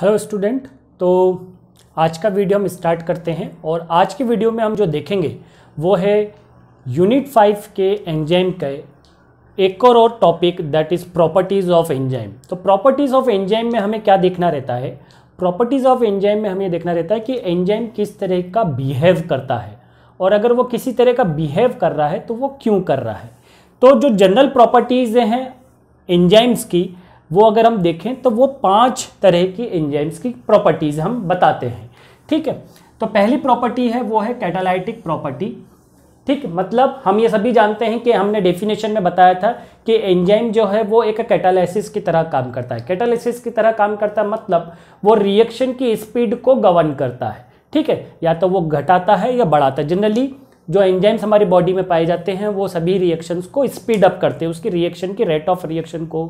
hello student तो आज का वीडियो हम स्टार्ट करते हैं और आज के वीडियो में हम जो देखेंगे वो है यूनिट फाइव के एंजाइम का एक और और topic that is properties of enzyme तो प्रॉपर्टीज़ ऑफ एंजाइम में हमें क्या देखना रहता है प्रॉपर्टीज़ ऑफ एंजाइम में हमें देखना रहता है कि एंजाइम किस तरह का बिहेव करता है और अगर वो किसी तरह का बिहेव कर रहा है तो वो क्यों कर रहा है तो जो जनरल प्रॉपर्टीज़ हैं एंजाइम्स की वो अगर हम देखें तो वो पांच तरह की एंजाइम्स की प्रॉपर्टीज़ हम बताते हैं ठीक है तो पहली प्रॉपर्टी है वो है कैटालाइटिक प्रॉपर्टी ठीक मतलब हम ये सभी जानते हैं कि हमने डेफिनेशन में बताया था कि एंजाइम जो है वो एक कैटालिसिस की तरह काम करता है कैटालिसिस की तरह काम करता है मतलब वो रिएक्शन की स्पीड को गवर्न करता है ठीक है या तो वो घटाता है या बढ़ाता है जनरली जो एंजाइम्स हमारी बॉडी में पाए जाते हैं वो सभी रिएक्शंस को स्पीड अप करते हैं उसकी रिएक्शन की रेट ऑफ रिएक्शन को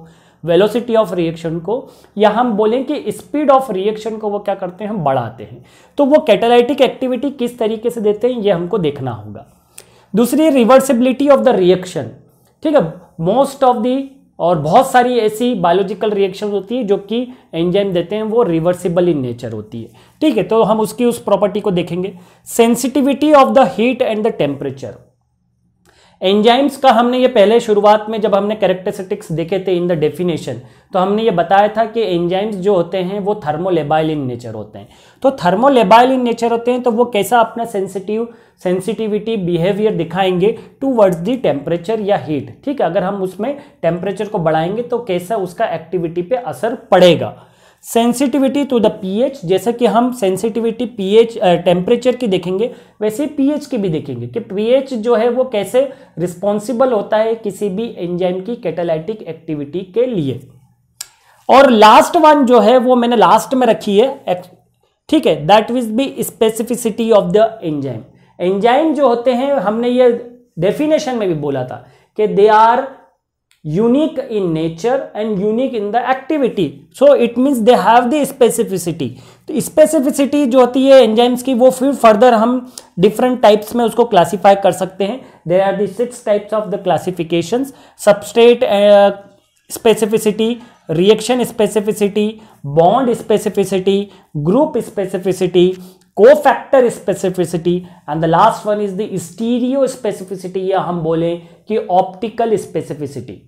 वेलोसिटी ऑफ रिएक्शन को या हम बोलें कि स्पीड ऑफ रिएक्शन को वो क्या करते हैं हम बढ़ाते हैं तो वो कैटेलाइटिक एक्टिविटी किस तरीके से देते हैं ये हमको देखना होगा दूसरी रिवर्सिबिलिटी ऑफ द रिएक्शन ठीक है मोस्ट ऑफ दी और बहुत सारी ऐसी बायोलॉजिकल रिएक्शन होती है जो कि एंजाइम देते हैं वो रिवर्सिबल इन नेचर होती है ठीक है तो हम उसकी उस प्रॉपर्टी को देखेंगे sensitivity of the heat and the temperature enzymes का हमने ये पहले शुरुआत में जब हमने कैरेक्टरिस्टिक्स देखे थे इन द डेफिनेशन तो हमने ये बताया था कि एंजाइम्स जो होते हैं वो थर्मोलेबाइल इन नेचर होते हैं तो थर्मोलेबाइल इन नेचर होते हैं तो वो कैसा अपना सेंसिटिव सेंसिटिविटी बिहेवियर दिखाएंगे टू वर्ड्स दी टेम्परेचर या हीट ठीक है अगर हम उसमें टेम्परेचर को बढ़ाएंगे तो कैसा उसका एक्टिविटी पर असर पड़ेगा सेंसिटिविटी टू द पीएच जैसा कि हम सेंसिटिविटी पीएच टेम्परेचर की देखेंगे वैसे पीएच की भी देखेंगे कि पीएच जो है वो कैसे रिस्पॉन्सिबल होता है किसी भी एंजाइम की कैटालाइटिक एक्टिविटी के लिए और लास्ट वन जो है वो मैंने लास्ट में रखी है ठीक है that which be specificity of the enzyme enzyme जो होते हैं हमने ये डेफिनेशन में भी बोला था कि they are unique in nature and unique in the activity so it means they have the specificity तो स्पेसिफिसिटी जो होती है एंजाइम्स की वो फिर फर्दर हम डिफरेंट टाइप्स में उसको क्लासीफाई कर सकते हैं there are the six types of the classification substrate specificity reaction specificity bond specificity group specificity cofactor specificity and the last one is the stereo specificity या हम बोलें कि ऑप्टिकल स्पेसिफिसिटी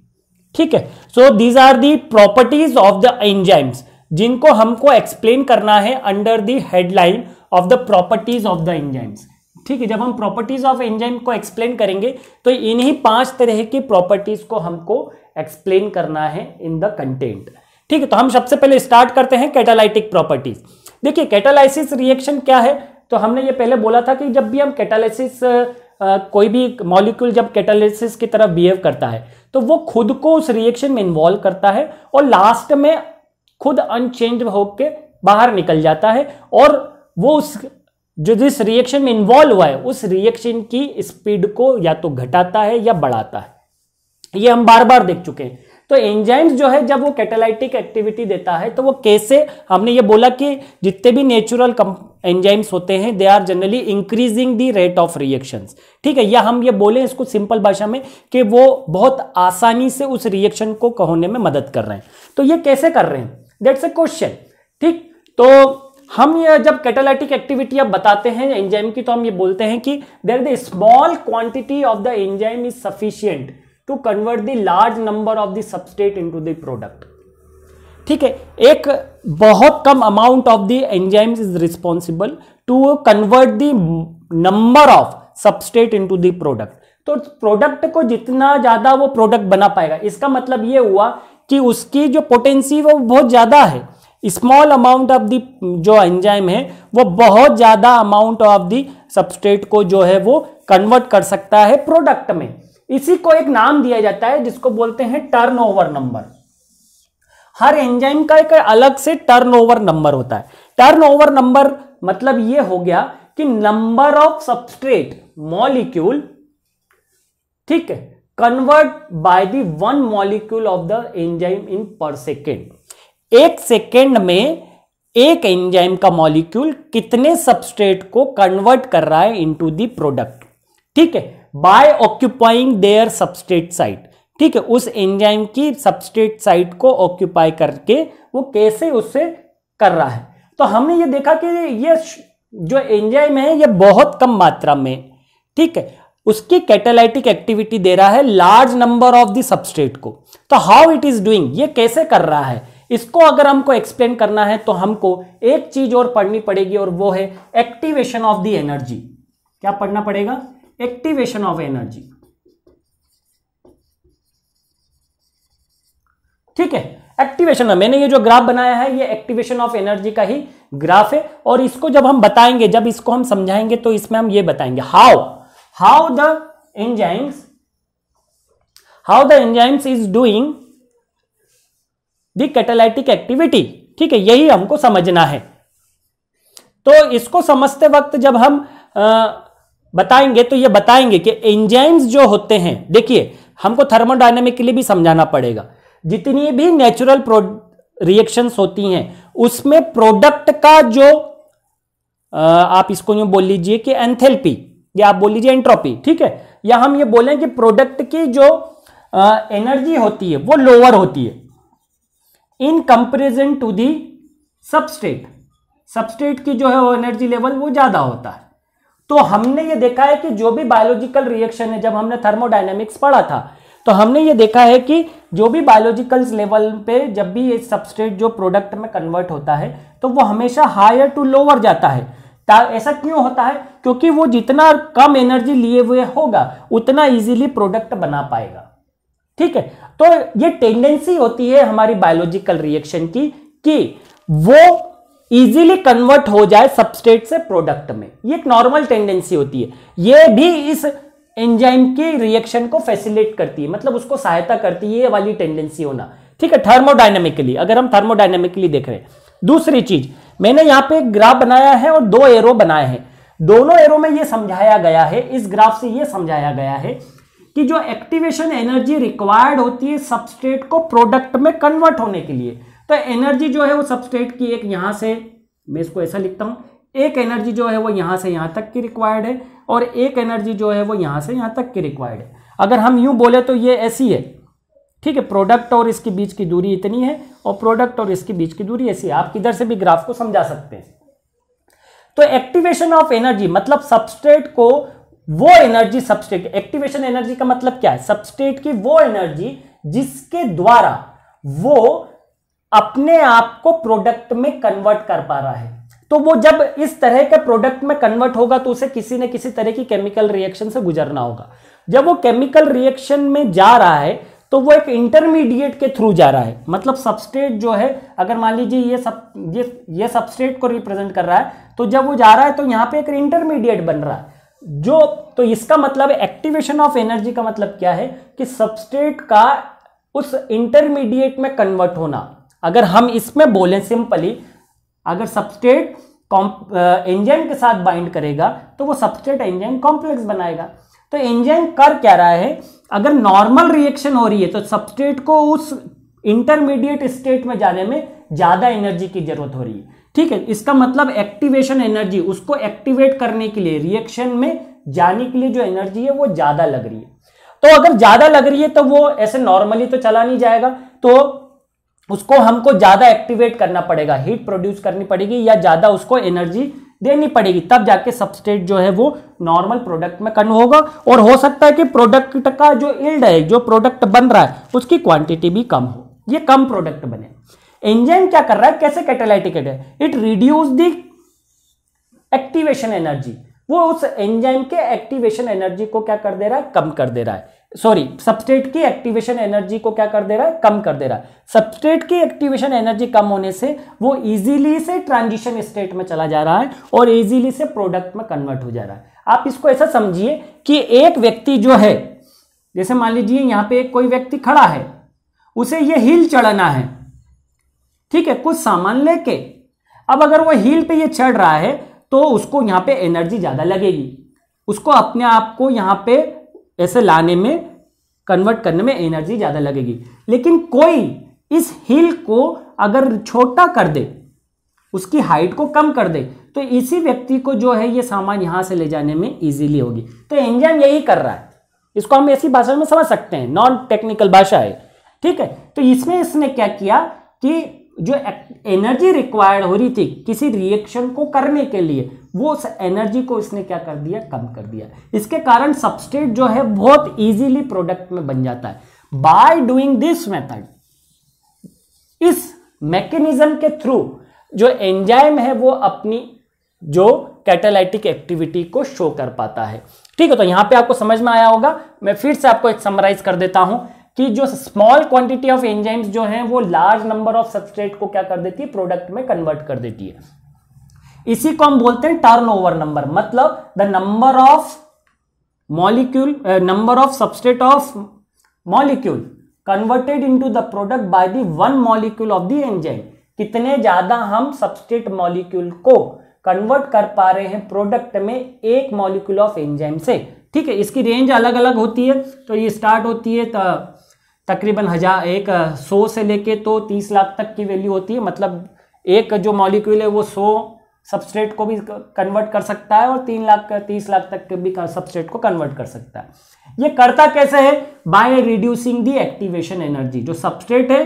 ठीक है so these are the properties of the enzymes जिनको हमको explain करना है under the headline of the properties of the enzymes ठीक है जब हम प्रॉपर्टीज ऑफ एंजाइम को एक्सप्लेन करेंगे तो इन्हीं पांच तरह की प्रॉपर्टीज को हमको एक्सप्लेन करना है इन द कंटेंट ठीक है तो हम सबसे पहले स्टार्ट करते हैं कैटालाइटिक प्रॉपर्टीज देखिए कैटालाइसिस रिएक्शन क्या है तो हमने ये पहले बोला था कि जब भी हम कैटालाइसिस कोई भी मॉलिक्यूल जब कैटालिसिस की तरफ बिहेव करता है तो वो खुद को उस रिएक्शन में इन्वॉल्व करता है और लास्ट में खुद अनचेंज होकर बाहर निकल जाता है और वो उस जो जिस रिएक्शन में इन्वॉल्व हुआ है उस रिएक्शन की स्पीड को या तो घटाता है या बढ़ाता है ये हम बार बार देख चुके हैं तो एंजाइम्स जो है जब वो कैटेलाइटिक एक्टिविटी देता है तो वो कैसे हमने ये बोला कि जितने भी नेचुरल एंजाइम्स होते हैं they are generally increasing the rate of reactions ठीक है या हम ये बोले इसको सिंपल भाषा में कि वो बहुत आसानी से उस रिएक्शन को कहोने में मदद कर रहे हैं तो ये कैसे कर रहे हैं दैट्स ए क्वेश्चन ठीक तो हम ये जब कैटेलाइटिक एक्टिविटी आप बताते हैं एंजाइम की तो हम ये बोलते हैं कि there the small quantity of the enzyme is sufficient to convert the large number of the substrate into the product ठीक है एक बहुत कम amount of the enzymes is responsible to convert the number of substrate into the product तो product को जितना ज्यादा वो प्रोडक्ट बना पाएगा इसका मतलब ये हुआ कि उसकी जो पोटेंसी वो बहुत ज्यादा है स्मॉल अमाउंट ऑफ दी जो एंजाइम है वो बहुत ज़्यादा अमाउंट ऑफ दी सबस्टेट को जो है वो कन्वर्ट कर सकता है प्रोडक्ट में इसी को एक नाम दिया जाता है जिसको बोलते हैं टर्नओवर नंबर हर एंजाइम का एक अलग से टर्नओवर नंबर होता है टर्नओवर नंबर मतलब यह हो गया कि नंबर ऑफ सबस्ट्रेट मॉलिक्यूल ठीक है convert by the one molecule of the enzyme in per second एक सेकेंड में एक एंजाइम का मॉलिक्यूल कितने सबस्ट्रेट को कन्वर्ट कर रहा है इनटू दी प्रोडक्ट ठीक है by occupying their substrate site ठीक है उस एंजाइम की सबस्टेट साइट को ऑक्यूपाई करके वो कैसे उससे कर रहा है तो हमने ये देखा कि ये जो एंजाइम है ये बहुत कम मात्रा में ठीक है उसकी कैटेलाइटिक एक्टिविटी दे रहा है large number of the substrate को तो हाउ इट इज डूइंग ये कैसे कर रहा है इसको अगर हमको एक्सप्लेन करना है तो हमको एक चीज और पढ़नी पड़ेगी और वो है एक्टिवेशन ऑफ दी एनर्जी क्या पढ़ना पड़ेगा एक्टिवेशन ऑफ एनर्जी ठीक है एक्टिवेशन मैंने ये जो ग्राफ बनाया है ये एक्टिवेशन ऑफ एनर्जी का ही ग्राफ है और इसको जब हम बताएंगे जब इसको हम समझाएंगे तो इसमें हम ये बताएंगे how how the enzymes how the enzymes is doing the catalytic activity ठीक है यही हमको समझना है तो इसको समझते वक्त जब हम बताएंगे तो ये बताएंगे कि एंजाइम्स जो होते हैं देखिए हमको थर्मोडाइनमिक के लिए भी समझाना पड़ेगा जितनी भी नेचुरल रिएक्शंस होती हैं उसमें प्रोडक्ट का जो आप इसको यूं बोल लीजिए कि एंथेल्पी या आप बोल लीजिए एंट्रोपी ठीक है या हम ये बोलें कि प्रोडक्ट की जो एनर्जी होती है वो लोअर होती है in comparison to the substrate substrate की जो है वो एनर्जी लेवल वो ज्यादा होता है तो हमने ये देखा है कि जो भी बायोलॉजिकल रिएक्शन है जब हमने थर्मोडाइनमिक्स पढ़ा था तो हमने ये देखा है कि जो भी बायोलॉजिकल लेवल पे जब भी ये सबस्ट्रेट जो प्रोडक्ट में कन्वर्ट होता है तो वो हमेशा हायर टू लोअर जाता है ऐसा क्यों होता है क्योंकि वो जितना कम एनर्जी लिए हुए होगा उतना इजीली प्रोडक्ट बना पाएगा ठीक है तो ये टेंडेंसी होती है हमारी बायोलॉजिकल रिएक्शन की कि वो इजीली कन्वर्ट हो जाए सबस्टेट से प्रोडक्ट में ये एक नॉर्मल टेंडेंसी होती है ये भी इस एंजाइम के रिएक्शन को फैसिलेट करती है मतलब उसको सहायता करती है ये वाली टेंडेंसी होना ठीक है थर्मोडाइनमिकली अगर हम थर्मोडाइनमिकली देख रहे हैं दूसरी चीज मैंने यहां पे एक ग्राफ बनाया है और दो एरो बनाए हैं दोनों एरो में ये समझाया गया है इस ग्राफ से ये समझाया गया है कि जो एक्टिवेशन एनर्जी रिक्वायर्ड होती है सबस्ट्रेट को प्रोडक्ट में कन्वर्ट होने के लिए तो एनर्जी जो है वो सबस्टेट की एक यहाँ से मैं इसको ऐसा लिखता हूँ एक एनर्जी जो है वो यहाँ से यहाँ तक की रिक्वायर्ड है और एक एनर्जी जो है वो यहाँ से यहाँ तक की रिक्वायर्ड है अगर हम यूँ बोले तो ये ऐसी है ठीक है प्रोडक्ट और इसके बीच की दूरी इतनी है और प्रोडक्ट और इसके बीच की दूरी ऐसी है आप किधर से भी ग्राफ को समझा सकते हैं तो एक्टिवेशन ऑफ एनर्जी मतलब सबस्टेट को वो एनर्जी सबस्टेट एक्टिवेशन एनर्जी का मतलब क्या है सबस्टेट की वो एनर्जी जिसके द्वारा वो अपने आप को प्रोडक्ट में कन्वर्ट कर पा रहा है तो वो जब इस तरह के प्रोडक्ट में कन्वर्ट होगा तो उसे किसी न किसी तरह की केमिकल रिएक्शन से गुजरना होगा जब वो केमिकल रिएक्शन में जा रहा है तो वो एक इंटरमीडिएट के थ्रू जा रहा है मतलब सबस्टेट जो है अगर मान लीजिए ये सब ये ये सबस्टेट को रिप्रेजेंट कर रहा है तो जब वो जा रहा है तो यहाँ पे एक इंटरमीडिएट बन रहा है जो तो इसका मतलब एक्टिवेशन ऑफ एनर्जी का मतलब क्या है कि सबस्टेट का उस इंटरमीडिएट में कन्वर्ट होना अगर हम इसमें बोलें सिंपली अगर सबस्ट्रेट एंजाइम के साथ बाइंड करेगा तो वो सबस्टेट एंजाइम कॉम्प्लेक्स बनाएगा तो एंजाइम कर क्या रहा है अगर नॉर्मल रिएक्शन हो रही है तो सबस्टेट को उस इंटरमीडिएट स्टेट में जाने में ज़्यादा एनर्जी की जरूरत हो रही है ठीक है इसका मतलब एक्टिवेशन एनर्जी उसको एक्टिवेट करने के लिए रिएक्शन में जाने के लिए जो एनर्जी है वो ज़्यादा लग रही है तो अगर ज़्यादा लग रही है तो वो ऐसे नॉर्मली तो चला नहीं जाएगा तो उसको हमको ज़्यादा एक्टिवेट करना पड़ेगा हीट प्रोड्यूस करनी पड़ेगी या ज़्यादा उसको एनर्जी देनी पड़ेगी तब जाके सबस्टेट जो है वो नॉर्मल प्रोडक्ट में कन्वर्ट होगा और हो सकता है कि प्रोडक्ट का जो इल्ड है जो प्रोडक्ट बन रहा है उसकी क्वांटिटी भी कम हो ये कम प्रोडक्ट बने इंजन क्या कर रहा है कैसे कैटेलाइटिक है it reduce the activation energy वो उस एंजाइम के एक्टिवेशन एनर्जी को क्या कर दे रहा है कम कर दे रहा है सॉरी सबस्टेट की एक्टिवेशन एनर्जी को क्या कर दे रहा है कम कर दे रहा है सबस्टेट की एक्टिवेशन एनर्जी कम होने से वो इजीली से ट्रांजिशन स्टेट में चला जा रहा है और इजीली से प्रोडक्ट में कन्वर्ट हो जा रहा है आप इसको ऐसा समझिए कि एक व्यक्ति जो है जैसे मान लीजिए यहां पे एक कोई व्यक्ति खड़ा है उसे ये हिल चढ़ना है ठीक है कुछ सामान लेके अब अगर वह हिल पर यह चढ़ रहा है तो उसको यहां पर एनर्जी ज़्यादा लगेगी उसको अपने आप को यहां पर ऐसे लाने में कन्वर्ट करने में एनर्जी ज़्यादा लगेगी लेकिन कोई इस हिल को अगर छोटा कर दे उसकी हाइट को कम कर दे तो इसी व्यक्ति को जो है ये सामान यहाँ से ले जाने में इजीली होगी तो इंजन यही कर रहा है इसको हम ऐसी भाषा में समझ सकते हैं नॉन टेक्निकल भाषा है ठीक है तो इसमें इसने क्या किया कि जो एनर्जी रिक्वायर्ड हो रही थी किसी रिएक्शन को करने के लिए वो उस एनर्जी को इसने क्या कर दिया कम कर दिया इसके कारण सबस्टेट जो है बहुत इजीली प्रोडक्ट में बन जाता है बाय डूइंग दिस मेथड इस मैकेनिज्म के थ्रू जो एंजाइम है वो अपनी जो कैटालिटिक एक्टिविटी को शो कर पाता है ठीक है तो यहां पे आपको समझ में आया होगा मैं फिर से आपको एक समराइज कर देता हूं कि जो स्मॉल क्वांटिटी ऑफ एंजाइम्स जो हैं वो लार्ज नंबर ऑफ सबस्ट्रेट को क्या कर देती है प्रोडक्ट में कन्वर्ट कर देती है इसी को हम बोलते हैं टर्नओवर नंबर मतलब the number of molecule number of substrate of molecule converted into the product by the one molecule of the enzyme कितने ज्यादा हम सबस्ट्रेट मॉलिक्यूल को कन्वर्ट कर पा रहे हैं प्रोडक्ट में एक मॉलिक्यूल ऑफ एंजाइम से ठीक है इसकी रेंज अलग अलग होती है तो ये स्टार्ट होती है तो तकरीबन हज़ार एक सौ से लेके तो तीस लाख तक की वैल्यू होती है मतलब एक जो मॉलिक्यूल है वो सौ सबस्ट्रेट को भी कन्वर्ट कर सकता है और तीन लाख तीस लाख तक के भी सबस्ट्रेट को कन्वर्ट कर सकता है ये करता कैसे है by reducing the activation energy जो सबस्ट्रेट है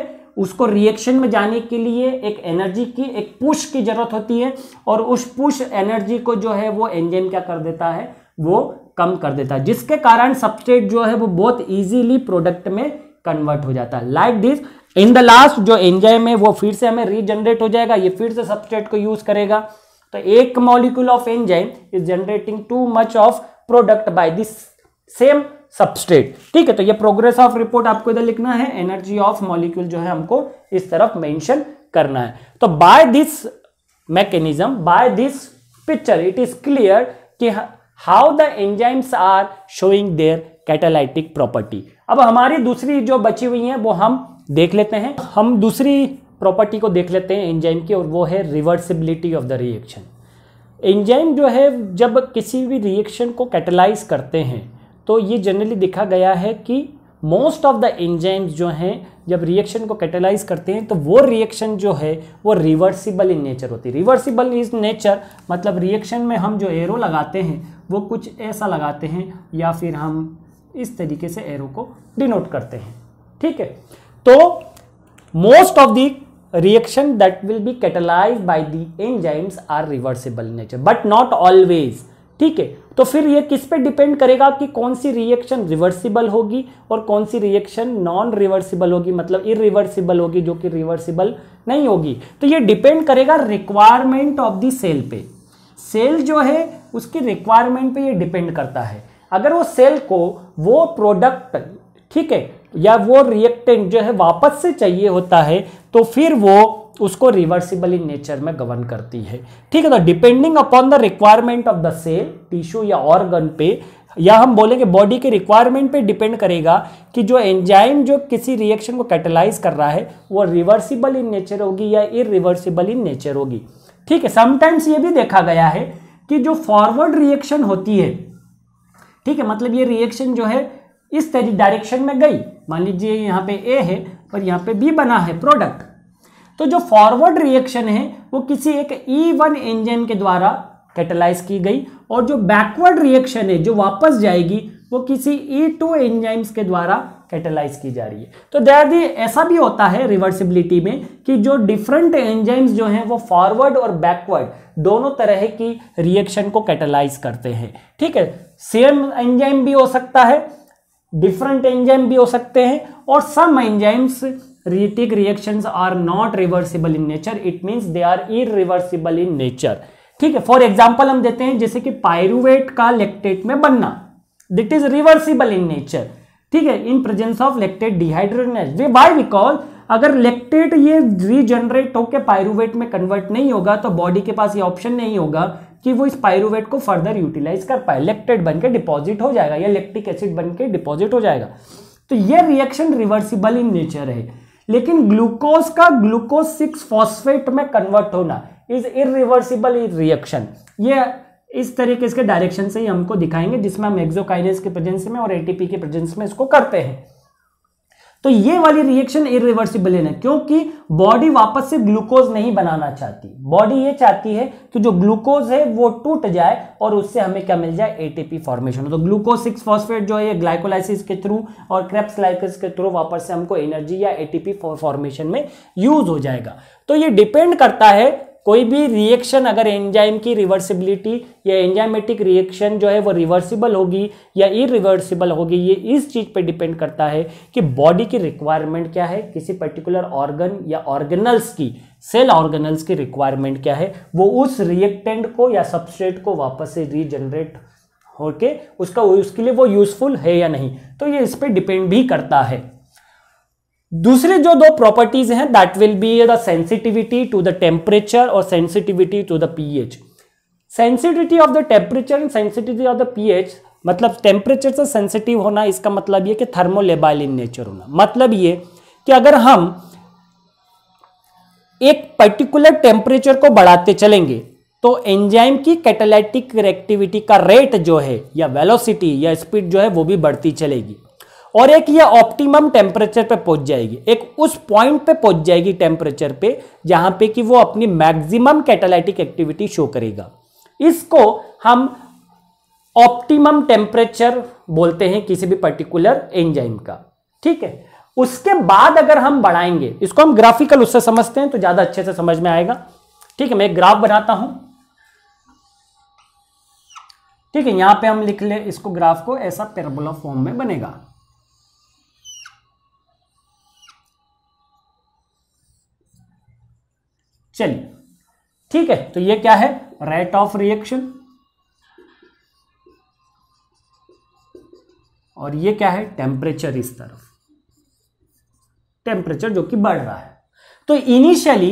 उसको रिएक्शन में जाने के लिए एक एनर्जी की एक पुश की जरूरत होती है और उस पुश एनर्जी को जो है वो एंजाइम क्या कर देता है वो कम कर देता है जिसके कारण सबस्ट्रेट जो है वो बहुत इजीली प्रोडक्ट में कन्वर्ट हो जाता है like this in the last जो एंजाइम है वो फिर से हमें रीजनरेट हो जाएगा ये फिर से सबस्ट्रेट को यूज करेगा तो एक molecule of enzyme is generating too much of product by this same substrate ठीक है तो ये प्रोग्रेस ऑफ रिपोर्ट आपको इधर लिखना है एनर्जी ऑफ मॉलिक्यूल जो है हमको इस तरफ मेंशन करना है तो by this mechanism by this picture it is clear कि how the enzymes are showing their catalytic property अब हमारी दूसरी जो बची हुई है वो हम देख लेते हैं हम दूसरी प्रॉपर्टी को देख लेते हैं एंजाइम की और वो है reversibility of the reaction enzyme जो है जब किसी भी रिएक्शन को कैटलाइज करते हैं तो ये जनरली देखा गया है कि मोस्ट ऑफ द एंजाइम्स जो हैं जब रिएक्शन को कैटलाइज करते हैं तो वो रिएक्शन जो है वो रिवर्सिबल इन नेचर होती है रिवर्सिबल इज नेचर मतलब रिएक्शन में हम जो एरो लगाते हैं वो कुछ ऐसा लगाते हैं या फिर हम इस तरीके से एरो को डिनोट करते हैं ठीक है तो most of the reaction that will be catalyse by the enzymes are reversible nature but not always ठीक है तो फिर ये किस पे डिपेंड करेगा कि कौन सी रिएक्शन रिवर्सिबल होगी और कौन सी रिएक्शन नॉन रिवर्सिबल होगी मतलब इरिवर्सिबल होगी जो कि रिवर्सिबल नहीं होगी तो ये डिपेंड करेगा रिक्वायरमेंट ऑफ द सेल पे सेल जो है उसकी रिक्वायरमेंट पे ये डिपेंड करता है अगर वो सेल को वो प्रोडक्ट ठीक है या वो रिएक्टेंट जो है वापस से चाहिए होता है तो फिर वो उसको रिवर्सिबल इन नेचर में गवर्न करती है ठीक है तो depending upon the requirement of the cell tissue या ऑर्गन पे या हम बोलेंगे बॉडी के रिक्वायरमेंट पे डिपेंड करेगा कि जो एंजाइम जो किसी रिएक्शन को कैटेलाइज कर रहा है वो रिवर्सिबल इन नेचर होगी या इरिवर्सिबल इन नेचर होगी ठीक है समटाइम्स ये भी देखा गया है कि जो फॉरवर्ड रिएक्शन होती है ठीक है मतलब ये रिएक्शन जो है इस तरी डायरेक्शन में गई मान लीजिए यहाँ पे ए है और यहाँ पे बी बना है प्रोडक्ट तो जो फॉरवर्ड रिएक्शन है वो किसी एक ई वन इंजन के द्वारा कैटेलाइज की गई और जो बैकवर्ड रिएक्शन है जो वापस जाएगी वो किसी ई टू इंजाइम्स के द्वारा कैटेलाइज की जा रही है तो दया दी ऐसा भी होता है रिवर्सिबिलिटी में कि जो डिफरेंट एंजाइम्स जो हैं वो फॉरवर्ड और बैकवर्ड दोनों तरह की रिएक्शन को कैटेलाइज करते हैं ठीक है सेम एंजाइम भी हो सकता है डिफरेंट एंजाइम भी हो सकते हैं और सम एंजाइम्स रिटिक reactions are not reversible in nature it means they are irreversible in nature ठीक है फॉर एग्जाम्पल हम देते हैं जैसे कि पायरुवेट का लेक्टेट में बनना that is reversible in nature ठीक है in presence of lactate dehydrogenase by because अगर लेक्टेड ये रीजनरेट होकर पायरुवेट में कन्वर्ट नहीं होगा तो बॉडी के पास ये ऑप्शन नहीं होगा कि वो इस पायरुवेट को फर्दर यूटिलाइज कर पाए लेक्टेड बनकर डिपॉजिट हो जाएगा या लेक्टिक एसिड बनकर डिपॉजिट हो जाएगा तो ये रिएक्शन रिवर्सिबल इन नेचर है लेकिन ग्लूकोज का ग्लूकोज सिक्स फॉस्फेट में कन्वर्ट होना इज इरिवर्सिबल रिएक्शन ये इस तरीके इसके डायरेक्शन से ही हमको दिखाएंगे जिसमें हम एक्जोकाइनेस के प्रेजेंस में और एटीपी के प्रेजेंस में इसको करते हैं तो ये वाली रिएक्शन इरिवर्सिबल है क्योंकि बॉडी वापस से ग्लूकोज नहीं बनाना चाहती बॉडी ये चाहती है कि जो ग्लूकोज है वो टूट जाए और उससे हमें क्या मिल जाए एटीपी फॉर्मेशन तो ग्लूकोज सिक्स फॉस्फेट जो है ये ग्लाइकोलाइसिस के थ्रू और क्रेप्स लाइसिस के थ्रू वापस से हमको एनर्जी या एटीपी फॉर्मेशन में यूज हो जाएगा तो ये डिपेंड करता है कोई भी रिएक्शन अगर एंजाइम की रिवर्सिबिलिटी या एंजाइमेटिक रिएक्शन जो है वो रिवर्सिबल होगी या इरिवर्सिबल होगी ये इस चीज़ पे डिपेंड करता है कि बॉडी की रिक्वायरमेंट क्या है किसी पर्टिकुलर ऑर्गन या ऑर्गेनल्स की सेल ऑर्गेनल्स की रिक्वायरमेंट क्या है वो उस रिएक्टेंट को या सबस्ट्रेट को वापस से रीजनरेट होके उसका उसके लिए वो यूज़फुल है या नहीं तो ये इस पर डिपेंड भी करता है दूसरी जो दो प्रॉपर्टीज हैं that will be the sensitivity to the temperature और sensitivity to the pH sensitivity of the temperature and sensitivity of the pH मतलब टेम्परेचर से सेंसिटिव होना इसका मतलब ये कि थर्मोलेबाइल इन नेचर होना मतलब ये कि अगर हम एक पर्टिकुलर टेम्परेचर को बढ़ाते चलेंगे तो एंजाइम की कैटेलाइटिक रिएक्टिविटी का रेट जो है या वेलोसिटी या स्पीड जो है वो भी बढ़ती चलेगी और एक ये ऑप्टिमम टेम्परेचर पे पहुंच जाएगी एक उस पॉइंट पे पहुंच जाएगी टेम्परेचर पे जहां पे कि वो अपनी मैक्सिमम कैटालिटिक एक्टिविटी शो करेगा इसको हम ऑप्टिमम टेम्परेचर बोलते हैं किसी भी पर्टिकुलर एंजाइम का ठीक है उसके बाद अगर हम बढ़ाएंगे इसको हम ग्राफिकल उससे समझते हैं तो ज्यादा अच्छे से समझ में आएगा ठीक है मैं एक ग्राफ बनाता हूं ठीक है यहां पे हम लिख ले इसको ग्राफ को ऐसा पेरबोला फॉर्म में बनेगा चलिए ठीक है तो ये क्या है रेट ऑफ रिएक्शन और ये क्या है टेम्परेचर इस तरफ टेम्परेचर जो कि बढ़ रहा है तो इनिशियली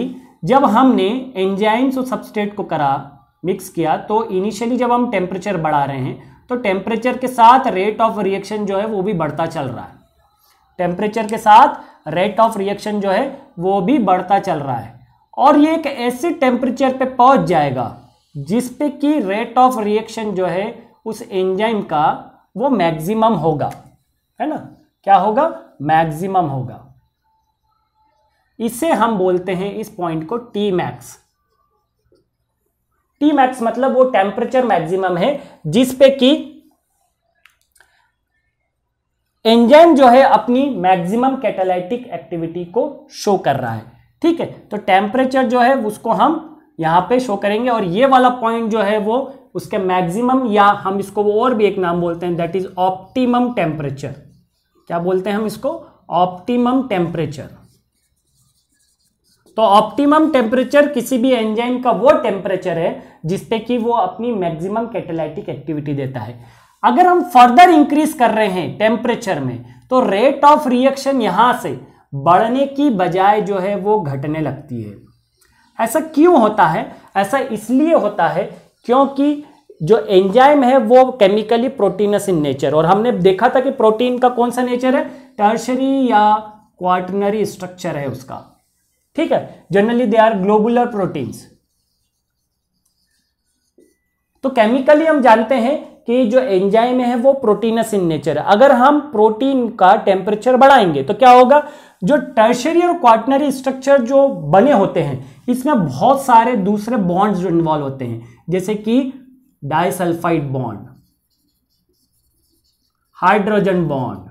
जब हमने एंजाइम्स और सबस्टेट को करा मिक्स किया तो इनिशियली जब हम टेम्परेचर बढ़ा रहे हैं तो टेम्परेचर के साथ रेट ऑफ रिएक्शन जो है वो भी बढ़ता चल रहा है टेम्परेचर के साथ रेट ऑफ रिएक्शन जो है वो भी बढ़ता चल रहा है और ये एक ऐसे टेम्परेचर पे पहुंच जाएगा जिस पे कि रेट ऑफ रिएक्शन जो है उस एंजाइम का वो मैक्सिमम होगा है ना क्या होगा मैक्सिमम होगा इसे हम बोलते हैं इस पॉइंट को टी मैक्स टी मैक्स मतलब वो टेम्परेचर मैक्सिमम है जिस पे कि एंजाइम जो है अपनी मैक्सिमम कैटालिटिक एक्टिविटी को शो कर रहा है ठीक है तो टेम्परेचर जो है उसको हम यहाँ पे शो करेंगे और ये वाला पॉइंट जो है वो उसके मैक्सिमम या हम इसको वो और भी एक नाम बोलते हैं दैट इज ऑप्टिमम टेम्परेचर क्या बोलते हैं हम इसको ऑप्टिमम टेम्परेचर तो ऑप्टिमम टेम्परेचर किसी भी एंजाइम का वो टेम्परेचर है जिसपे कि वो अपनी मैक्सिमम कैटेलाइटिक एक्टिविटी देता है अगर हम फर्दर इंक्रीज कर रहे हैं टेम्परेचर में तो रेट ऑफ रिएक्शन यहां से बढ़ने की बजाय जो है वो घटने लगती है ऐसा क्यों होता है ऐसा इसलिए होता है क्योंकि जो एंजाइम है वो केमिकली प्रोटीनस इन नेचर और हमने देखा था कि प्रोटीन का कौन सा नेचर है टर्शरी या क्वार्टनरी स्ट्रक्चर है उसका ठीक है generally they are globular proteins तो केमिकली हम जानते हैं कि जो एंजाइम है वो प्रोटीनस इन नेचर है अगर हम प्रोटीन का टेम्परेचर बढ़ाएंगे तो क्या होगा जो टर्शरी और क्वार्टनरी स्ट्रक्चर जो बने होते हैं इसमें बहुत सारे दूसरे बॉन्ड्स जो इन्वॉल्व होते हैं जैसे कि डाइसल्फाइड बॉन्ड हाइड्रोजन बॉन्ड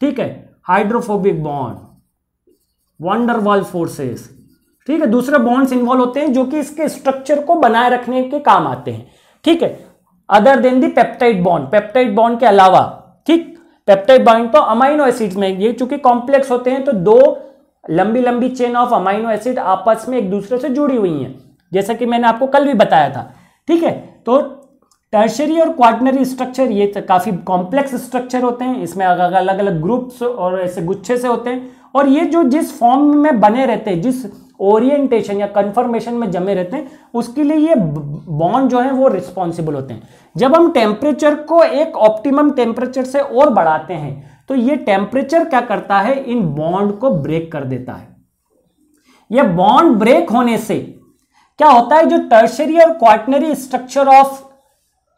ठीक है हाइड्रोफोबिक बॉन्ड वंडरवॉल फोर्सेस ठीक है दूसरे बॉन्ड्स इन्वॉल्व होते हैं जो कि इसके स्ट्रक्चर को बनाए रखने के काम आते हैं ठीक है other than the peptide bond peptide bond के अलावा ठीक पेप्टाइड बाइंड तो अमाइनो एसिड्स में ये चूंकि कॉम्प्लेक्स होते हैं तो दो लंबी लंबी चेन ऑफ अमाइनो एसिड आपस में एक दूसरे से जुड़ी हुई हैं जैसा कि मैंने आपको कल भी बताया था ठीक है तो टर्शरी और क्वार्टनरी स्ट्रक्चर ये काफ़ी कॉम्प्लेक्स स्ट्रक्चर होते हैं इसमें अलग अलग अलग ग्रुप्स और ऐसे गुच्छे से होते हैं और ये जो जिस फॉर्म में बने रहते हैं जिस ओरिएंटेशन या कंफर्मेशन में जमे रहते हैं उसके लिए ये बॉन्ड जो है वो रिस्पॉन्सिबल होते हैं जब हम टेम्परेचर को एक ऑप्टिमम टेम्परेचर से और बढ़ाते हैं तो ये टेम्परेचर क्या करता है इन बॉन्ड को ब्रेक कर देता है ये बॉन्ड ब्रेक होने से क्या होता है जो टर्शरी और क्वार्टनरी स्ट्रक्चर ऑफ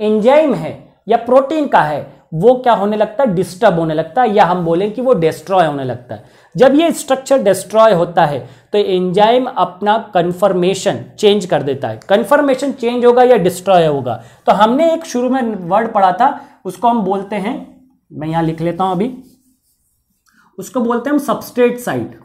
एंजाइम है या प्रोटीन का है वो क्या होने लगता है डिस्टर्ब होने लगता है या हम बोलें कि वो डिस्ट्रॉय होने लगता है जब ये स्ट्रक्चर डिस्ट्रॉय होता है तो एंजाइम अपना कन्फर्मेशन चेंज कर देता है कन्फर्मेशन चेंज होगा या डिस्ट्रॉय होगा तो हमने एक शुरू में वर्ड पढ़ा था उसको हम बोलते हैं मैं यहां लिख लेता हूं अभी उसको बोलते हैं हम सबस्ट्रेट साइट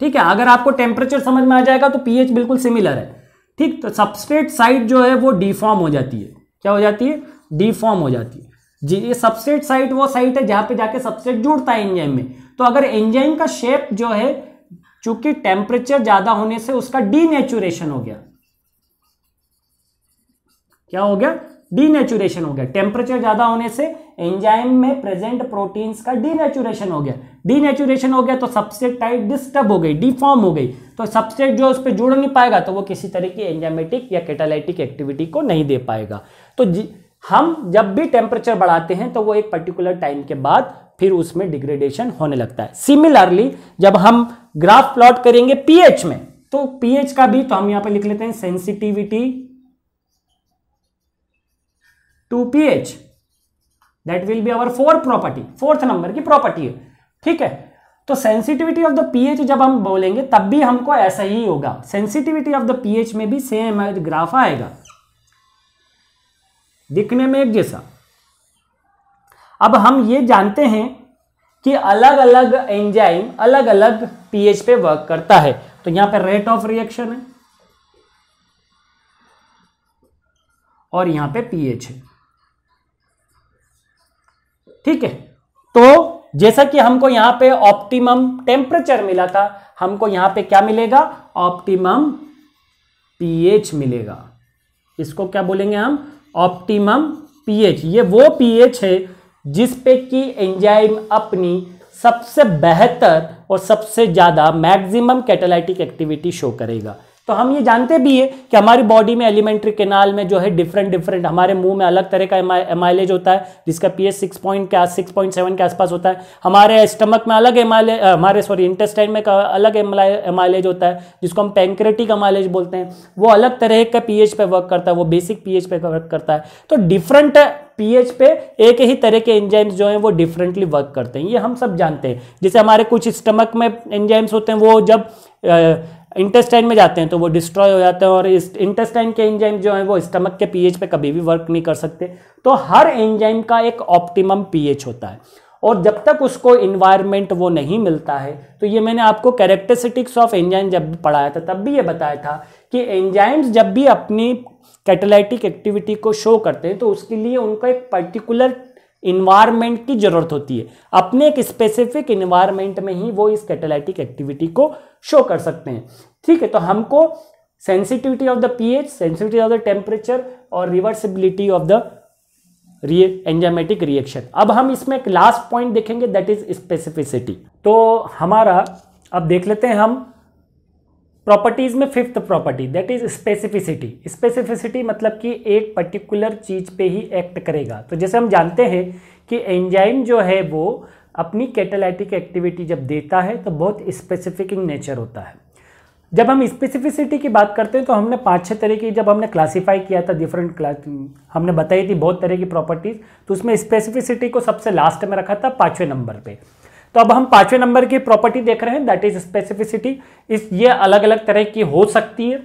ठीक है अगर आपको टेम्परेचर समझ में आ जाएगा तो पीएच बिल्कुल सिमिलर है ठीक तो सबस्ट्रेट साइट जो है वो डिफॉर्म हो जाती है क्या हो जाती है डिफॉर्म हो जाती है जी ये सबसेट साइट वो साइट है जहां पे जाके सबसेट जुड़ता है एंजाइम में तो अगर एंजाइम का शेप जो है चूंकि टेम्परेचर ज़्यादा होने से उसका डी हो गया क्या हो गया डी हो गया टेम्परेचर ज़्यादा होने से एंजाइम में प्रेजेंट प्रोटीन्स का डीनेचुरेशन हो गया डी हो गया तो सबसे टाइट डिस्टर्ब हो गई डिफॉर्म हो गई तो सबसे जो उस पर जुड़ नहीं पाएगा तो वो किसी तरह की एंजाइमेटिक या कैटालाइटिक एक्टिविटी को नहीं दे पाएगा तो हम जब भी टेम्परेचर बढ़ाते हैं तो वो एक पर्टिकुलर टाइम के बाद फिर उसमें डिग्रेडेशन होने लगता है सिमिलरली जब हम ग्राफ प्लॉट करेंगे पीएच में तो पीएच का भी तो हम यहां पर लिख लेते हैं sensitivity to pH that will be our four property fourth number की प्रॉपर्टी है ठीक है तो सेंसिटिविटी ऑफ द पीएच जब हम बोलेंगे तब भी हमको ऐसा ही होगा सेंसिटिविटी ऑफ द पीएच में भी सेम ग्राफ तो आएगा दिखने में एक जैसा अब हम ये जानते हैं कि अलग अलग एंजाइम अलग अलग पीएच पे वर्क करता है तो यहां पे रेट ऑफ रिएक्शन है और यहां पे पीएच है ठीक है तो जैसा कि हमको यहां पे ऑप्टिमम टेम्परेचर मिला था हमको यहां पे क्या मिलेगा ऑप्टिमम पीएच मिलेगा इसको क्या बोलेंगे हम ऑप्टिमम पीएच ये वो पीएच है जिस पे कि एंजाइम अपनी सबसे बेहतर और सबसे ज़्यादा मैक्सिमम कैटालिटिक एक्टिविटी शो करेगा तो हम ये जानते भी है कि हमारी बॉडी में एलिमेंट्री केनाल में जो है डिफरेंट डिफरेंट हमारे मुंह में अलग तरह का एमाइलेज होता है जिसका पीएच सिक्स पॉइंट के सिक्स पॉइंट सेवन के आसपास होता है हमारे स्टमक में अलग एमाइले हमारे सॉरी इंटेस्टाइन में अलग एमाइलेज होता है जिसको हम पेंक्रेटिक एमाइलेज बोलते हैं वो अलग तरह का एच पे वर्क करता है वो बेसिक एच पे वर्क करता है तो डिफरेंट पीएच पे एक ही तरह के एंजाइम्स जो हैं वो डिफरेंटली वर्क करते हैं ये हम सब जानते हैं जैसे हमारे कुछ स्टमक में एंजाइम्स होते हैं वो जब इंटेस्टाइन में जाते हैं तो वो डिस्ट्रॉय हो जाते हैं और इस इंटेस्टाइन के एंजाइम जो है वो स्टमक के पीएच पे कभी भी वर्क नहीं कर सकते तो हर एंजाइम का एक ऑप्टिमम पीएच होता है और जब तक उसको इन्वायरमेंट वो नहीं मिलता है तो ये मैंने आपको कैरेक्टरिस्टिक्स ऑफ एंजाइम जब पढ़ाया था तब भी ये बताया था कि एंजाइम्स जब भी अपनी कैटेलाइटिक एक्टिविटी को शो करते हैं तो उसके लिए उनका एक पर्टिकुलर इन्वायरमेंट की जरूरत होती है अपने एक स्पेसिफिक इन्वायरमेंट में ही वो इस कैटेलाइटिक एक्टिविटी को शो कर सकते हैं ठीक है तो हमको sensitivity of the pH sensitivity of the temperature और reversibility of the enzymatic reaction अब हम इसमें एक लास्ट पॉइंट देखेंगे दैट इज स्पेसिफिसिटी तो हमारा अब देख लेते हैं हम प्रॉपर्टीज में fifth property that is specificity specificity मतलब कि एक पर्टिकुलर चीज पे ही एक्ट करेगा तो जैसे हम जानते हैं कि एंजाइम जो है वो अपनी कैटेलाइटिक एक्टिविटी जब देता है तो बहुत स्पेसिफिक इन नेचर होता है जब हम स्पेसिफिसिटी की बात करते हैं तो हमने पाँच छः तरह की जब हमने क्लासीफाई किया था डिफरेंट क्लास हमने बताई थी बहुत तरह की प्रॉपर्टीज़ तो उसमें स्पेसिफिसिटी को सबसे लास्ट में रखा था पाँचवें नंबर पर तो अब हम पांचवें नंबर की प्रॉपर्टी देख रहे हैं दैट इज स्पेसिफिसिटी इस ये अलग अलग तरह की हो सकती है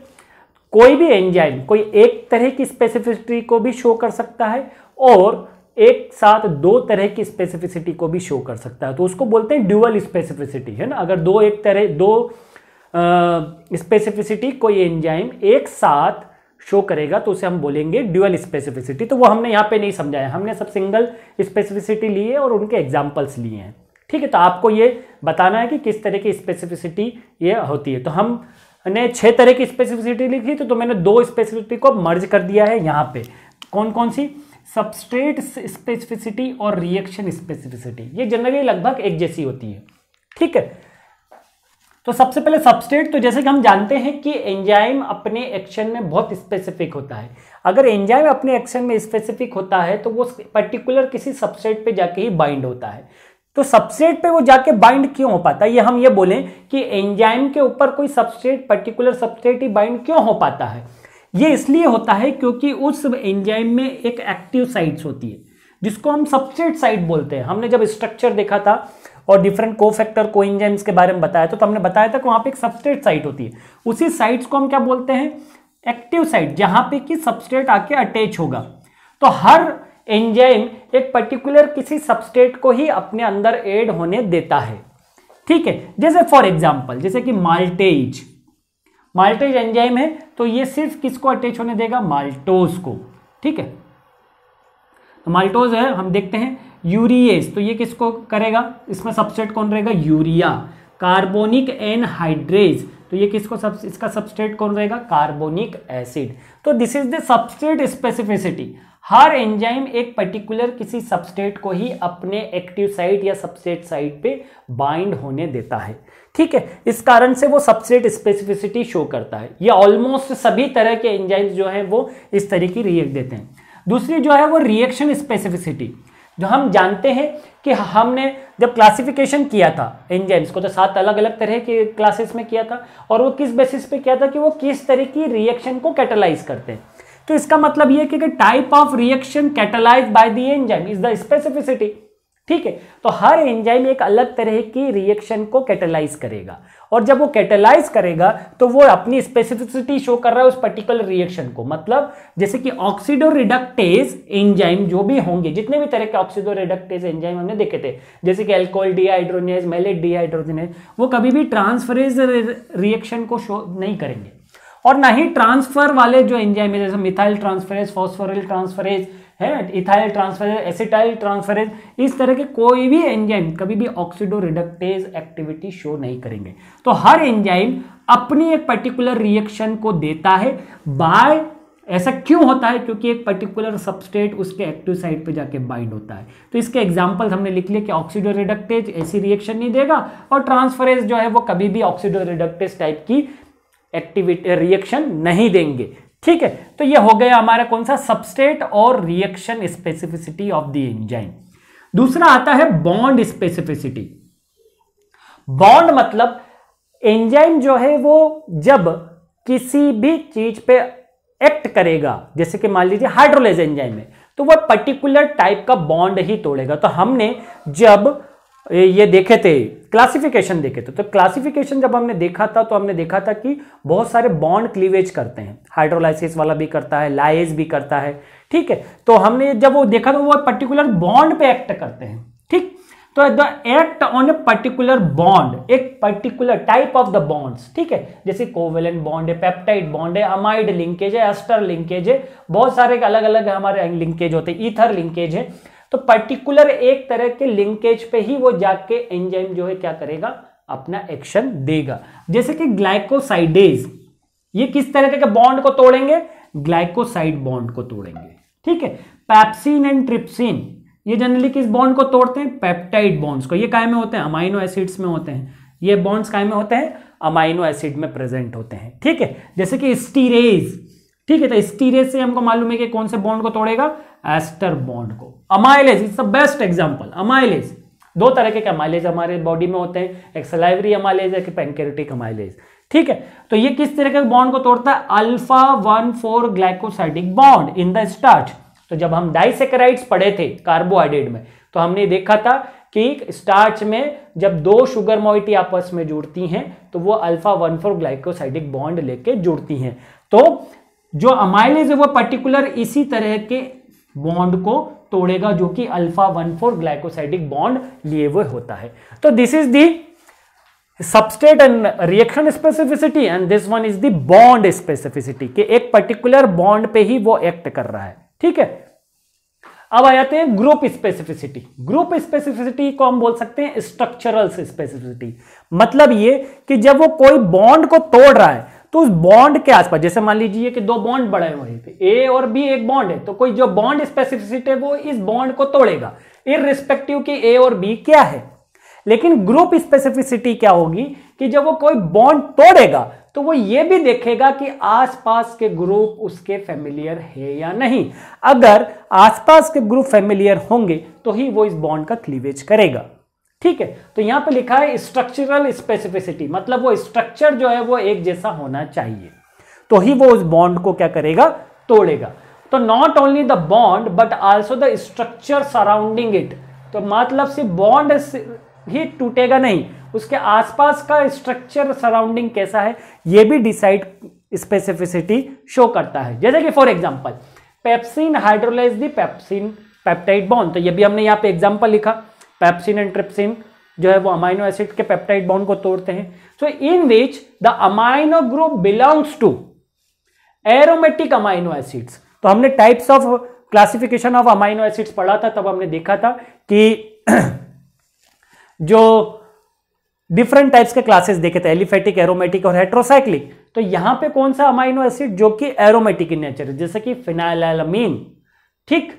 कोई भी एंजाइम कोई एक तरह की स्पेसिफिसिटी को भी शो कर सकता है और एक साथ दो तरह की स्पेसिफिसिटी को भी शो कर सकता है तो उसको बोलते हैं ड्यूअल स्पेसिफिसिटी है ना अगर दो एक तरह दो स्पेसिफिसिटी कोई एंजाइम एक साथ शो करेगा तो उसे हम बोलेंगे ड्यूअल स्पेसिफिसिटी तो वो हमने यहाँ पे नहीं समझाया हमने सब सिंगल स्पेसिफिसिटी लिए और उनके एग्जाम्पल्स लिए हैं ठीक है तो आपको ये बताना है कि किस तरह की स्पेसिफिसिटी ये होती है तो हम ने छः तरह की स्पेसिफिसिटी लिखी तो, तो मैंने दो स्पेसिफिसिटी को मर्ज कर दिया है यहाँ पे कौन कौन सी सबस्ट्रेट स्पेसिफिसिटी और रिएक्शन स्पेसिफिसिटी ये जनरली लगभग एक जैसी होती है ठीक है तो सबसे पहले सबस्ट्रेट तो जैसे कि हम जानते हैं कि एंजाइम अपने एक्शन में बहुत स्पेसिफिक होता है अगर एंजाइम अपने एक्शन में स्पेसिफिक होता है तो वो पर्टिकुलर किसी सबस्ट्रेट पे जाके ही बाइंड होता है तो सबस्ट्रेट पे वो जाके बाइंड क्यों हो पाता है ये हम ये बोलें कि एंजाइम के ऊपर कोई सबस्ट्रेट पर्टिकुलर सबस्ट्रेट ही बाइंड क्यों हो पाता है ये इसलिए होता है क्योंकि उस एंजाइम में एक एक्टिव साइट्स होती है जिसको हम सबस्ट्रेट साइट बोलते हैं हमने जब स्ट्रक्चर देखा था और डिफरेंट को फैक्टर को एंजाइम्स के बारे में बताया तो, तो हमने बताया था कि वहाँ पर एक सबस्ट्रेट साइट होती है उसी साइट्स को हम क्या बोलते हैं एक्टिव साइट जहाँ पे कि सबस्ट्रेट आके अटैच होगा तो हर एंजाइम एक पर्टिकुलर किसी सबस्टेट को ही अपने अंदर एड होने देता है ठीक है जैसे फॉर एग्जाम्पल जैसे कि माल्टेज माल्टेज एंजाइम है तो ये सिर्फ किसको अटैच होने देगा माल्टोज को ठीक है तो माल्टोज है हम देखते हैं यूरिएस तो ये किसको करेगा इसमें सबस्टेट कौन रहेगा यूरिया कार्बोनिक एनहाइड्रेज हाइड्रेज तो ये किसको सब इसका सबस्टेट कौन रहेगा कार्बोनिक एसिड तो this is the substrate specificity हर एंजाइम एक पर्टिकुलर किसी सबस्टेट को ही अपने एक्टिव साइट या सबस्टेट साइट पे बाइंड होने देता है ठीक है इस कारण से वो सबस्टेट स्पेसिफिसिटी शो करता है ये ऑलमोस्ट सभी तरह के एंजाइम्स जो है वो इस तरह की रिएक्ट देते हैं दूसरी जो है वो रिएक्शन स्पेसिफिसिटी जो हम जानते हैं कि हमने जब क्लासिफिकेशन किया था एंजाइम्स को तो सात अलग अलग तरह के क्लासेस में किया था और वो किस बेसिस पे किया था कि वो किस तरह की रिएक्शन को कैटलाइज करते हैं तो इसका मतलब यह कि type of reaction catalyse by the enzyme is the specificity ठीक है तो हर एंजाइम एक अलग तरह की रिएक्शन को कैटेलाइज करेगा और जब वो कैटेलाइज करेगा तो वो अपनी स्पेसिफिसिटी शो कर रहा है उस पर्टिकुलर रिएक्शन को मतलब जैसे कि ऑक्सीडो रिडक्टेज एंजाइम जो भी होंगे जितने भी तरह के ऑक्सीडो रिडक्टेज एंजाइम हमने देखे थे जैसे कि एल्कोहल डीहाइड्रोजनेज मेलेट डीहाइड्रोजनेज वो कभी भी ट्रांसफरेज रिएक्शन को शो नहीं करेंगे और ना ही ट्रांसफर वाले जो एंजाइम है जैसे मिथाइल ट्रांसफरेज फॉस्फोरल ट्रांसफरेज है इथाइल ट्रांसफरेज एसिटाइल ट्रांसफरेज इस तरह के कोई भी एंजाइम कभी भी ऑक्सीडो रिडक्टेज एक्टिविटी शो नहीं करेंगे तो हर एंजाइम अपनी एक पर्टिकुलर रिएक्शन को देता है बाय ऐसा क्यों होता है क्योंकि एक पर्टिकुलर सबस्टेट उसके एक्टिव साइड पे जाके बाइंड होता है तो इसके एग्जाम्पल हमने लिख लिए कि ऑक्सीडो रिडक्टेज ऐसी रिएक्शन नहीं देगा और ट्रांसफरेज जो है वो कभी भी ऑक्सीडो रिडक्टेज टाइप की एक्टिविटी रिएक्शन eh, नहीं देंगे ठीक है तो ये हो गया हमारा कौन सा सबस्टेट और reaction specificity of the enzyme दूसरा आता है बॉन्ड स्पेसिफिसिटी बॉन्ड मतलब एंजाइम जो है वो जब किसी भी चीज पे एक्ट करेगा जैसे कि मान लीजिए हाइड्रोलेज एंजाइम है तो वह पर्टिकुलर टाइप का बॉन्ड ही तोड़ेगा तो हमने जब ये देखे थे क्लासिफिकेशन देखे थे तो क्लासिफिकेशन जब हमने देखा था तो हमने देखा था कि बहुत सारे बॉन्ड क्लीवेज करते हैं हाइड्रोलाइसिस वाला भी करता है लाइज भी करता है ठीक है तो हमने जब वो देखा तो वो पर्टिकुलर बॉन्ड पे एक्ट करते हैं ठीक तो the act on a particular bond एक particular type of the bonds ठीक है जैसे कोवेलेंट बॉन्ड है पेप्टाइड बॉन्ड है अमाइड लिंकेज है एस्टर लिंकेज है बहुत सारे अलग अलग हमारे लिंकेज होते हैं ईथर लिंकेज है तो पर्टिकुलर एक तरह के लिंकेज पे ही वो जाके एंजाइम जो है क्या करेगा अपना एक्शन देगा जैसे कि ग्लाइकोसाइडेज ये किस तरह के बॉन्ड को तोड़ेंगे ग्लाइकोसाइड बॉन्ड को तोड़ेंगे ठीक है पैप्सिन एंड ट्रिप्सिन ये जनरली किस बॉन्ड को तोड़ते हैं पैप्टाइड बॉन्ड्स को ये काय में होते हैं अमाइनो एसिड्स में होते हैं ये बॉन्ड्स काय में होते हैं अमाइनो एसिड में प्रेजेंट होते हैं ठीक है जैसे कि स्टीरेज ठीक है तो स्टीरेज से हमको मालूम है कि कौन से बॉन्ड को तोड़ेगा एस्टर बॉन्ड को amylase is the best example amylase दो तरह के अमाइलेज हमारे बॉडी में होते हैं एक सलाइवरी अमाइलेज एक पेनकेरेटिक अमाइलेज ठीक है तो ये किस तरह के बॉन्ड को तोड़ता है alpha one four glycosidic bond in the starch तो जब हम डाइसेक्राइड्स पढ़े थे कार्बोहाइड्रेट में तो हमने देखा था कि स्टार्च में जब दो शुगर मोइटी आपस में जुड़ती हैं तो वो alpha one four glycosidic bond लेके जुड़ती हैं तो जो अमाइलेज है वो पर्टिकुलर इसी तरह के बॉन्ड को तोड़ेगा जो कि alpha one four glycosidic bond लिए हुए होता है तो this is the substrate and reaction specificity and this one is the bond specificity कि एक पर्टिकुलर बॉन्ड पे ही वो एक्ट कर रहा है ठीक है अब आ जाते हैं ग्रुप स्पेसिफिसिटी ग्रुप स्पेसिफिसिटी को हम बोल सकते हैं स्ट्रक्चरल स्पेसिफिसिटी मतलब ये कि जब वो कोई बॉन्ड को तोड़ रहा है तो उस बॉन्ड के आसपास जैसे मान लीजिए कि दो बॉन्ड बड़े हुए हैं ए और बी एक बॉन्ड है तो कोई जो बॉन्ड स्पेसिफिसिटी है वो इस बॉन्ड को तोड़ेगा इन रिस्पेक्टिव की ए और बी क्या है लेकिन ग्रुप स्पेसिफिसिटी क्या होगी कि जब वो कोई बॉन्ड तोड़ेगा तो वो ये भी देखेगा कि आसपास के ग्रुप उसके फेमिलियर है या नहीं अगर आसपास के ग्रुप फेमिलियर होंगे तो ही वो इस बॉन्ड का क्लीवेज करेगा ठीक है तो यहां पे लिखा है स्ट्रक्चरल स्पेसिफिसिटी मतलब वो स्ट्रक्चर जो है वो एक जैसा होना चाहिए तो ही वो उस बॉन्ड को क्या करेगा तोड़ेगा तो not only the bond but also the structure surrounding it तो मतलब सिर्फ बॉन्ड ही टूटेगा नहीं उसके आसपास का स्ट्रक्चर सराउंडिंग कैसा है ये भी डिसाइड स्पेसिफिसिटी शो करता है जैसे कि for example pepsin hydrolyse the pepsin peptide bond तो ये भी हमने यहाँ पे एग्जाम्पल लिखा पैप्सिन एंड ट्रिप्सिन जो है वो अमाइनो एसिड के पेप्टाइड बॉन्ड को तोड़ते हैं so in which the amino group belongs to aromatic amino acids तो हमने types of classification of amino acids पढ़ा था तब हमने देखा था कि जो डिफरेंट टाइप्स के क्लासेस देखे थे एलिफेटिक एरोमेटिक और हेट्रोसाइक्लिक तो यहां पे कौन सा अमाइनो एसिड जो कि एरोमेटिक इन नेचर है जैसे कि फिनाइलामीन ठीक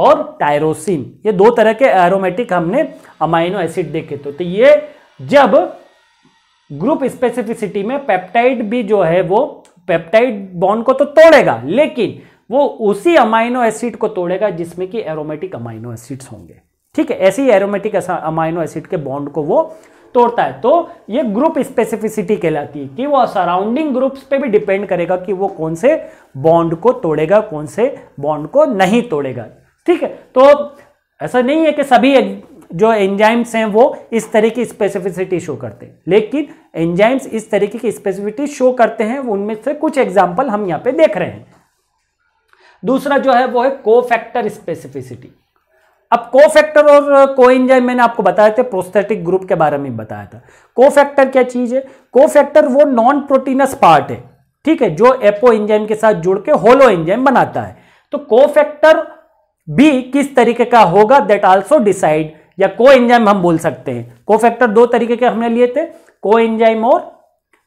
और टायरोसिन ये दो तरह के एरोमेटिक हमने अमाइनो एसिड देखे तो, तो ये जब ग्रुप स्पेसिफिसिटी में पेप्टाइड भी जो है वो पेप्टाइड बॉन्ड को तो तोड़ेगा लेकिन वो उसी अमाइनो एसिड को तोड़ेगा जिसमें कि एरोमेटिक अमाइनो एसिड्स होंगे ठीक है ऐसी एरोमेटिक अमाइनो एसिड के बॉन्ड को वो तोड़ता है तो ये ग्रुप स्पेसिफिसिटी कहलाती है कि वो सराउंडिंग ग्रुप्स पे भी डिपेंड करेगा कि वो कौन से बॉन्ड को तोड़ेगा कौन से बॉन्ड को नहीं तोड़ेगा ठीक है तो ऐसा नहीं है कि सभी जो एंजाइम्स हैं वो इस तरह की स्पेसिफिसिटी शो करते हैं लेकिन एंजाइम्स इस तरीके की स्पेसिफिसिटी शो करते हैं उनमें से कुछ एग्जाम्पल हम यहाँ पे देख रहे हैं दूसरा जो है वो है कोफैक्टर स्पेसिफिसिटी अब कोफैक्टर और को एंजाइम मैंने आपको बताया था प्रोस्थेटिक ग्रुप के बारे में बताया था कोफैक्टर क्या चीज़ है कोफैक्टर वो नॉन प्रोटीनस पार्ट है ठीक है जो एपो एंजाइम के साथ जुड़ के होलो एंजाइम बनाता है तो कोफैक्टर बी किस तरीके का होगा दैट ऑल्सो डिसाइड या को एंजाइम हम बोल सकते हैं को फैक्टर दो तरीके के हमने लिए थे को एंजाइम और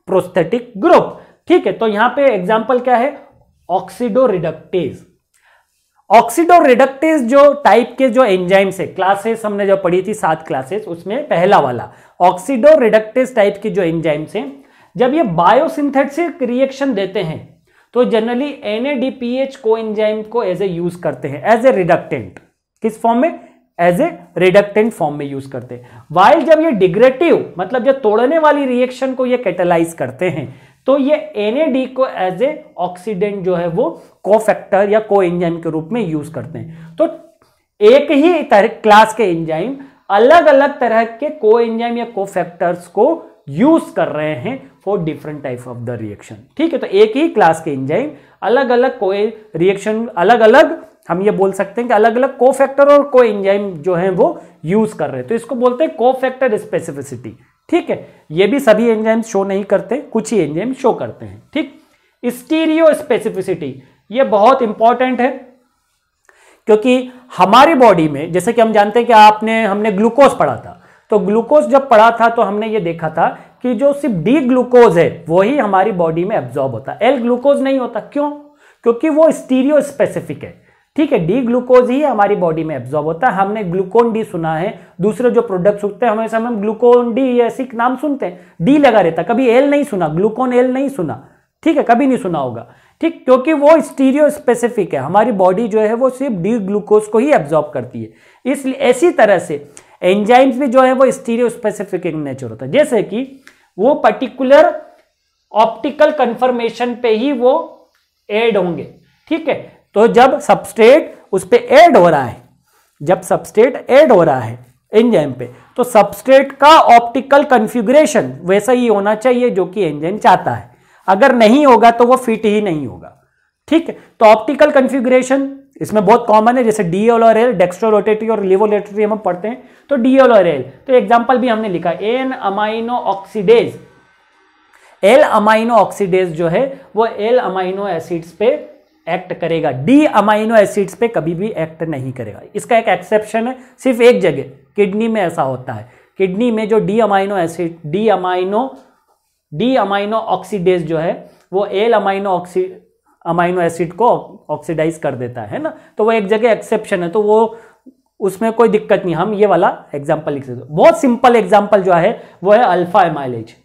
प्रोस्थेटिक ग्रुप ठीक है तो यहां पे एग्जांपल क्या है ऑक्सीडो रिडक्टेज ऑक्सीडो रिडक्टेज जो टाइप के जो एंजाइम्स है क्लासेस हमने जो पढ़ी थी सात क्लासेस उसमें पहला वाला ऑक्सीडो रिडक्टेज टाइप के जो एंजाइम्स हैं जब ये बायोसिंथेटिक रिएक्शन देते हैं तो जनरली एन एनएडीपीएच को एंजाइम को एज ए यूज करते हैं एज ए रिडक्टेंट किस फॉर्म में एज ए रिडक्टेंट फॉर्म में यूज करते हैं वाइल जब ये डिग्रेटिव मतलब जब तोड़ने वाली रिएक्शन को ये कैटेलाइज करते हैं तो ये एन को एज ए ऑक्सीडेंट जो है वो कोफैक्टर या को एंजाइम के रूप में यूज करते हैं तो एक ही तरह क्लास के एंजाइम अलग अलग तरह के को एंजाइम या कोफैक्टर्स को यूज कर रहे हैं for different type of the reaction ठीक है तो एक ही क्लास के इंजाइम अलग अलग को रिएक्शन अलग अलग हम ये बोल सकते हैं कि अलग अलग को फैक्टर और को इंजाइम जो है वो यूज कर रहे हैं तो इसको बोलते हैं को फैक्टर स्पेसिफिसिटी ठीक है ये भी सभी एंजाइम शो नहीं करते कुछ ही एंजाइम शो करते हैं ठीक स्टीरियो स्पेसिफिसिटी ये बहुत इंपॉर्टेंट है क्योंकि हमारी बॉडी में जैसे कि हम जानते हैं कि आपने हमने ग्लूकोज पढ़ा था तो ग्लूकोज जब पढ़ा था तो हमने ये देखा था कि जो सिर्फ डी ग्लूकोज है वही हमारी बॉडी में एब्जॉर्ब होता है एल ग्लूकोज नहीं होता क्यों क्योंकि वो स्टीरियो स्पेसिफिक है ठीक है डी ग्लूकोज ही हमारी बॉडी में एब्जॉर्ब होता है हमने ग्लूकोन डी सुना है दूसरे जो प्रोडक्ट्स होते हैं हमेशा हम ग्लूकोन डी ऐसी नाम सुनते हैं डी लगा रहता कभी एल नहीं सुना ग्लूकोन एल नहीं सुना ठीक है कभी नहीं सुना होगा ठीक क्योंकि वो स्टीरियो स्पेसिफिक है हमारी बॉडी जो है वो सिर्फ डी ग्लूकोज को ही एब्जॉर्ब करती है इसलिए ऐसी तरह से एंजाइम्स भी जो है वो स्टीरियो स्पेसिफिक नेचर होता है जैसे कि वो पर्टिकुलर ऑप्टिकल कंफर्मेशन पे ही वो एड होंगे ठीक है तो जब सबस्टेट उस पर एड हो रहा है जब सबस्टेट एड हो रहा है एंजाइम पे तो सबस्ट्रेट का ऑप्टिकल कन्फ्यूग्रेशन वैसा ही होना चाहिए जो कि एंजाइम चाहता है अगर नहीं होगा तो वो फिट ही नहीं होगा ठीक है तो ऑप्टिकल कन्फ्यूग्रेशन इसमें बहुत कॉमन है जैसे डीएल और एल डेक्स्ट्रोरोटेटरी और लिवोलेटरी हम पढ़ते हैं तो डीएल और एल तो एग्जाम्पल भी हमने लिखा N amino oxidase L amino oxidase जो है वो एल अमाइनो एसिड्स पे एक्ट करेगा डी अमाइनो एसिड्स पे कभी भी एक्ट नहीं करेगा इसका एक एक्सेप्शन है सिर्फ एक जगह किडनी में ऐसा होता है किडनी में जो D amino acid D amino D amino oxidase जो है वो L amino oxy amino acid को ऑक्सीडाइज कर देता है ना तो वो एक जगह एक्सेप्शन है तो वो उसमें कोई दिक्कत नहीं हम ये वाला एग्जाम्पल लिख सकते बहुत सिंपल एग्जाम्पल जो है वो है अल्फा एमाइलेज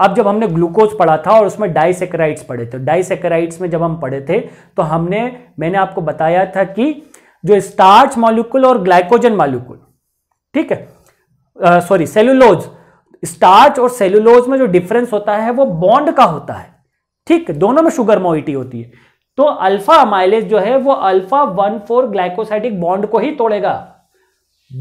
अब जब हमने ग्लूकोज पढ़ा था और उसमें डाइसेकेराइड्स पढ़े थे डाइसेकेराइड्स में जब हम पढ़े थे तो हमने मैंने आपको बताया था कि जो स्टार्च मॉलिक्यूल और ग्लाइकोजन मॉलिक्यूल ठीक है सॉरी सेलुलोज स्टार्च और सेलुलोज में जो डिफरेंस होता है वो बॉन्ड का होता है ठीक दोनों में शुगर मोइटी होती है तो अल्फा अमाइलेज जो है वो alpha one four glycosidic bond को ही तोड़ेगा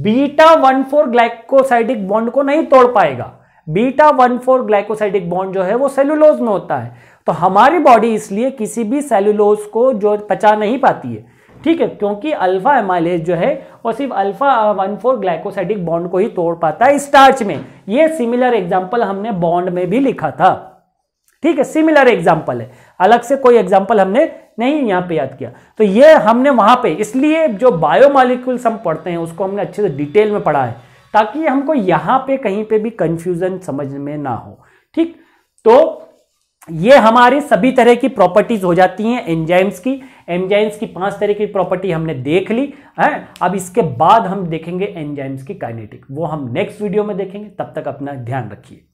beta one four glycosidic bond को नहीं तोड़ पाएगा beta one four glycosidic bond जो है वो सेलुलोज में होता है तो हमारी बॉडी इसलिए किसी भी सेलुलोज को जो पचा नहीं पाती है ठीक है क्योंकि अल्फा एमाइलेज जो है वो सिर्फ alpha one four glycosidic bond को ही तोड़ पाता है स्टार्च में ये सिमिलर एग्जाम्पल हमने बॉन्ड में भी लिखा था ठीक है सिमिलर एग्जाम्पल है अलग से कोई एग्जाम्पल हमने नहीं यहाँ पे याद किया तो ये हमने वहाँ पे इसलिए जो बायोमालिक्यूल्स हम पढ़ते हैं उसको हमने अच्छे से डिटेल में पढ़ा है ताकि हमको यहाँ पे कहीं पे भी कंफ्यूजन समझ में ना हो ठीक तो ये हमारी सभी तरह की प्रॉपर्टीज हो जाती हैं एंजाइम्स की एंजाइम्स की पांच तरह की प्रॉपर्टी हमने देख ली है अब इसके बाद हम देखेंगे एंजाइम्स की काइनेटिक वो हम नेक्स्ट वीडियो में देखेंगे तब तक अपना ध्यान रखिए